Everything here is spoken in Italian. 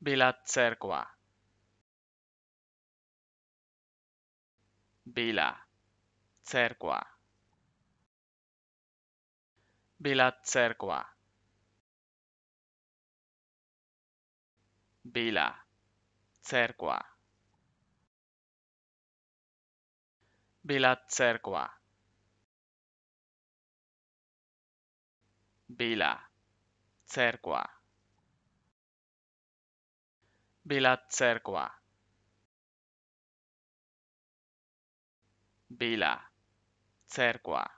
Bila cerkva. Bila cerkva. Bila cerkva. Bila cerkva. Bila cerkva. Bila cerkva. bila cerqua bila cerqua